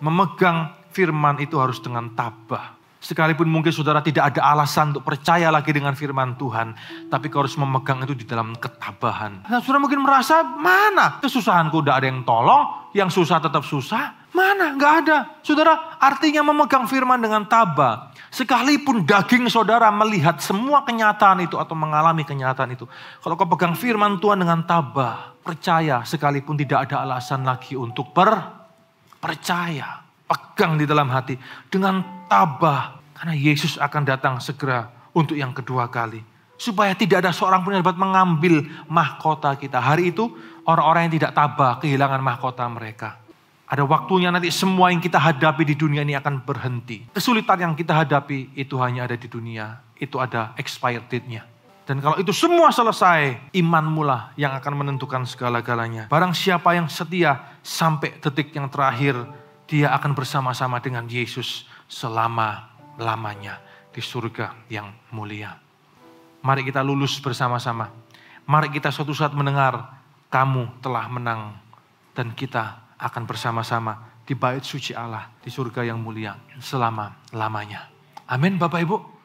memegang firman itu harus dengan tabah. Sekalipun mungkin saudara tidak ada alasan untuk percaya lagi dengan firman Tuhan. Tapi kau harus memegang itu di dalam ketabahan. Nah, saudara mungkin merasa, mana? Kesusahanku tidak ada yang tolong. Yang susah tetap susah. Mana? Gak ada. Saudara, artinya memegang firman dengan tabah. Sekalipun daging saudara melihat semua kenyataan itu atau mengalami kenyataan itu. Kalau kau pegang firman Tuhan dengan tabah, percaya sekalipun tidak ada alasan lagi untuk ber percaya, pegang di dalam hati dengan tabah karena Yesus akan datang segera untuk yang kedua kali. Supaya tidak ada seorang pun yang dapat mengambil mahkota kita. Hari itu orang-orang yang tidak tabah kehilangan mahkota mereka. Ada waktunya nanti semua yang kita hadapi di dunia ini akan berhenti. Kesulitan yang kita hadapi itu hanya ada di dunia. Itu ada expired date-nya. Dan kalau itu semua selesai, iman mula yang akan menentukan segala-galanya. Barang siapa yang setia sampai detik yang terakhir, dia akan bersama-sama dengan Yesus selama-lamanya di surga yang mulia. Mari kita lulus bersama-sama. Mari kita suatu saat mendengar, kamu telah menang dan kita akan bersama-sama di bait suci Allah di surga yang mulia selama-lamanya. Amin Bapak Ibu.